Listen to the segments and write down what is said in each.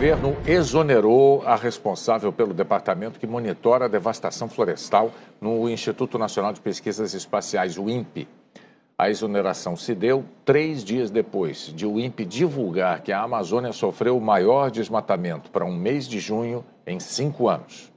governo exonerou a responsável pelo departamento que monitora a devastação florestal no Instituto Nacional de Pesquisas Espaciais, o INPE. A exoneração se deu três dias depois de o INPE divulgar que a Amazônia sofreu o maior desmatamento para um mês de junho em cinco anos.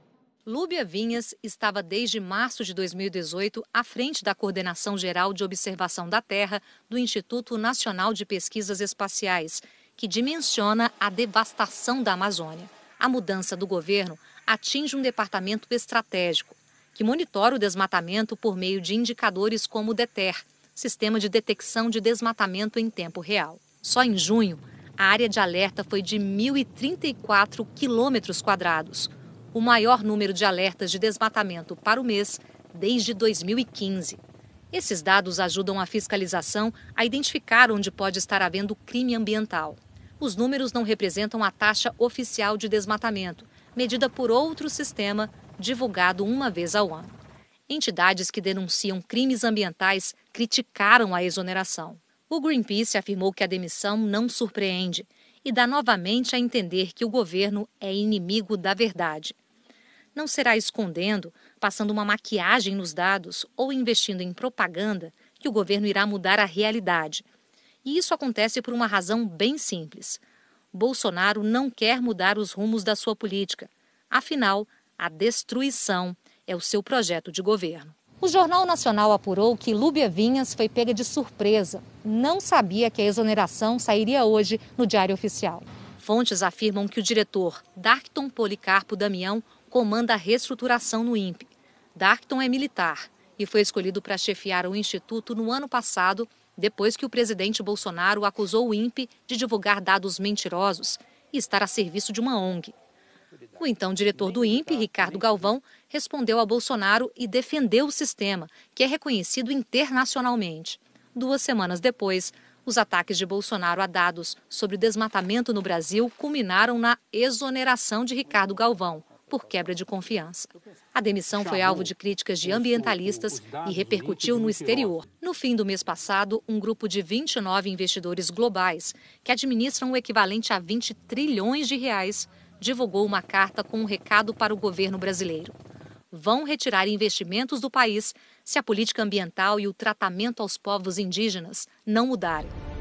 Lúbia Vinhas estava desde março de 2018 à frente da Coordenação Geral de Observação da Terra do Instituto Nacional de Pesquisas Espaciais que dimensiona a devastação da Amazônia. A mudança do governo atinge um departamento estratégico, que monitora o desmatamento por meio de indicadores como o DETER, Sistema de Detecção de Desmatamento em Tempo Real. Só em junho, a área de alerta foi de 1.034 quilômetros quadrados, o maior número de alertas de desmatamento para o mês desde 2015. Esses dados ajudam a fiscalização a identificar onde pode estar havendo crime ambiental os números não representam a taxa oficial de desmatamento, medida por outro sistema divulgado uma vez ao ano. Entidades que denunciam crimes ambientais criticaram a exoneração. O Greenpeace afirmou que a demissão não surpreende e dá novamente a entender que o governo é inimigo da verdade. Não será escondendo, passando uma maquiagem nos dados ou investindo em propaganda que o governo irá mudar a realidade, e isso acontece por uma razão bem simples. Bolsonaro não quer mudar os rumos da sua política. Afinal, a destruição é o seu projeto de governo. O Jornal Nacional apurou que Lúbia Vinhas foi pega de surpresa. Não sabia que a exoneração sairia hoje no Diário Oficial. Fontes afirmam que o diretor Darkton Policarpo Damião comanda a reestruturação no INPE. Darkton é militar e foi escolhido para chefiar o instituto no ano passado, depois que o presidente Bolsonaro acusou o INPE de divulgar dados mentirosos e estar a serviço de uma ONG. O então diretor do INPE, Ricardo Galvão, respondeu a Bolsonaro e defendeu o sistema, que é reconhecido internacionalmente. Duas semanas depois, os ataques de Bolsonaro a dados sobre desmatamento no Brasil culminaram na exoneração de Ricardo Galvão por quebra de confiança. A demissão foi alvo de críticas de ambientalistas e repercutiu no exterior. No fim do mês passado, um grupo de 29 investidores globais, que administram o equivalente a 20 trilhões de reais, divulgou uma carta com um recado para o governo brasileiro. Vão retirar investimentos do país se a política ambiental e o tratamento aos povos indígenas não mudarem.